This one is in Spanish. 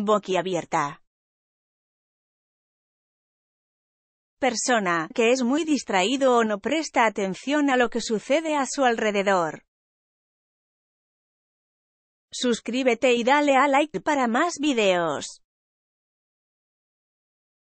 boquiabierta. Persona que es muy distraído o no presta atención a lo que sucede a su alrededor. Suscríbete y dale a like para más videos.